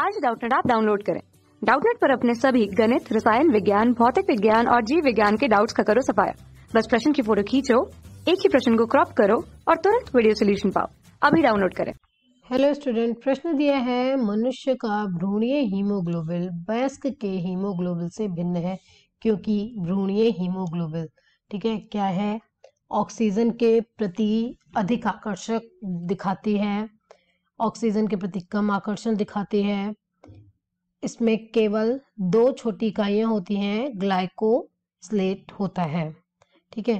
आज डाउटनेट आप डाउनलोड करें डाउटनेट पर अपने सभी गणित रसायन विज्ञान भौतिक विज्ञान और जीव विज्ञान के डाउट्स का करो सफाया बस प्रश्न की फोटो खींचो एक ही प्रश्न को क्रॉप करो और तुरंत वीडियो सोल्यूशन पाओ अभी डाउनलोड करें हेलो स्टूडेंट प्रश्न दिया है मनुष्य का भ्रूणीय हीमोग्लोबिल वयस्क के हीमोग्लोबिल से भिन्न है क्योंकि भ्रूणीय हीमोग्लोबिल ठीक है क्या है ऑक्सीजन के प्रति अधिक आकर्षक दिखाती है ऑक्सीजन के प्रति कम आकर्षण दिखाती है इसमें केवल दो छोटी इकाइयाँ होती हैं ग्लाइको स्लेट होता है ठीक है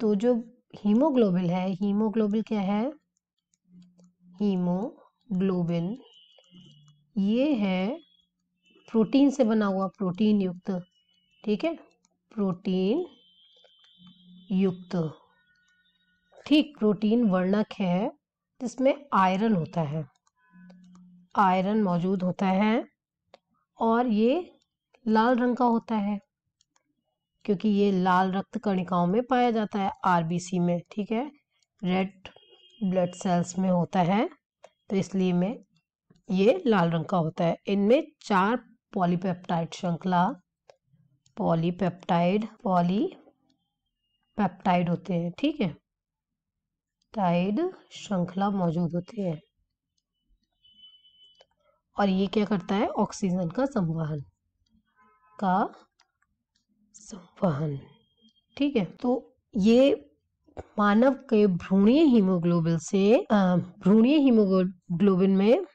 तो जो हीमोग्लोबिल है हीमोग्लोबिल क्या है हीमोग्लोबिल ये है प्रोटीन से बना हुआ प्रोटीन युक्त ठीक है प्रोटीन युक्त ठीक प्रोटीन वर्णक है जिसमें आयरन होता है आयरन मौजूद होता है और ये लाल रंग का होता है क्योंकि ये लाल रक्त कणिकाओं में पाया जाता है आरबीसी में ठीक है रेड ब्लड सेल्स में होता है तो इसलिए मैं ये लाल रंग का होता है इनमें चार पॉलीपेप्टाइड श्रृंखला पॉलीपेप्टाइड पेप्टाइड होते हैं ठीक है पेप्टाइड श्रृंखला मौजूद होती है और ये क्या करता है ऑक्सीजन का संवहन का संवहन ठीक है तो ये मानव के भ्रूणीय हीमोग्लोबिन से भ्रूणीय हीमोग्लोबिन में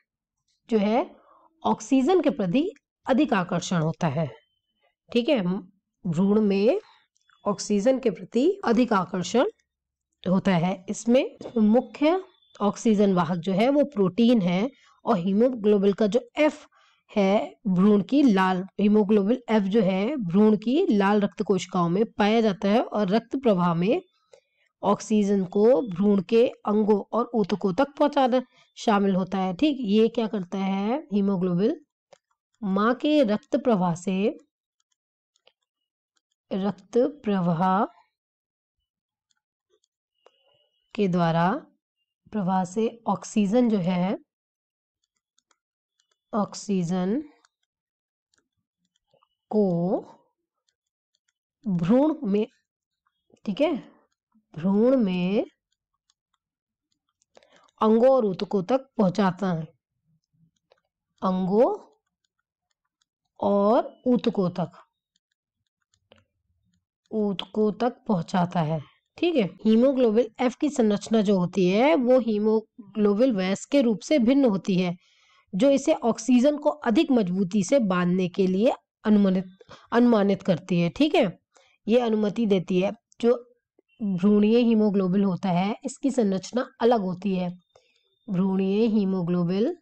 जो है ऑक्सीजन के प्रति अधिक आकर्षण होता है ठीक है भ्रूण में ऑक्सीजन के प्रति अधिक आकर्षण होता है इसमें मुख्य ऑक्सीजन वाहक जो है वो प्रोटीन है और हीमोग्लोबिन का जो एफ है भ्रूण की लाल हीमोग्लोबिन एफ जो है भ्रूण की लाल रक्त कोशिकाओं में पाया जाता है और रक्त प्रवाह में ऑक्सीजन को भ्रूण के अंगों और ऊतकों तक पहुंचाना शामिल होता है ठीक ये क्या करता है हीमोग्लोबिन माँ के रक्त प्रवाह से रक्त प्रवाह के द्वारा प्रवाह से ऑक्सीजन जो है ऑक्सीजन को भ्रूण में ठीक है भ्रूण में अंगों और ऊतकों तक पहुंचाता है अंगों और ऊतकों तक ऊतकों तक पहुंचाता है ठीक है हीमोग्लोबिल एफ की संरचना जो होती है वो हीमोग्लोबिन वैस के रूप से भिन्न होती है जो इसे ऑक्सीजन को अधिक मजबूती से बांधने के लिए अनुमानित अनुमानित करती है ठीक है ये अनुमति देती है जो भ्रूणीय हीमोग्लोबिन होता है इसकी संरचना अलग होती है भ्रूणीय हीमोग्लोबिन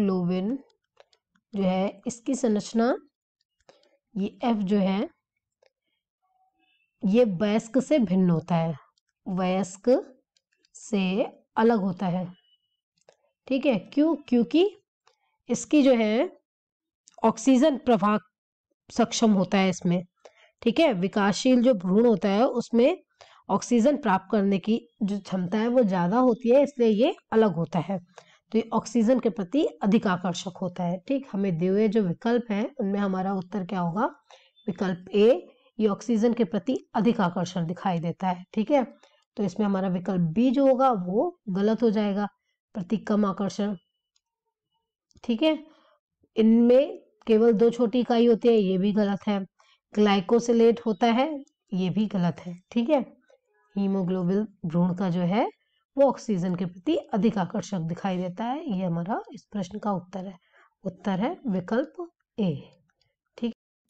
ग्लोबिन जो है इसकी संरचना ये एफ जो है ये वयस्क से भिन्न होता है वयस्क से अलग होता है ठीक है क्यों क्योंकि इसकी जो है ऑक्सीजन प्रभाव सक्षम होता है इसमें ठीक है विकासशील जो भ्रूण होता है उसमें ऑक्सीजन प्राप्त करने की जो क्षमता है वो ज़्यादा होती है इसलिए ये अलग होता है तो ये ऑक्सीजन के प्रति अधिक आकर्षक होता है ठीक हमें दिए हुए जो विकल्प हैं उनमें हमारा उत्तर क्या होगा विकल्प ए ये ऑक्सीजन के प्रति अधिक आकर्षण दिखाई देता है ठीक है तो इसमें हमारा विकल्प बी जो होगा वो गलत हो जाएगा प्रति कम आकर्षण ठीक है इनमें केवल दो छोटी इकाई होती है ये भी गलत है ग्लाइकोसिलेट होता है ये भी गलत है ठीक है हीमोग्लोबिन भ्रूण का जो है वो ऑक्सीजन के प्रति अधिक आकर्षक दिखाई देता है ये हमारा इस प्रश्न का उत्तर है उत्तर है विकल्प ए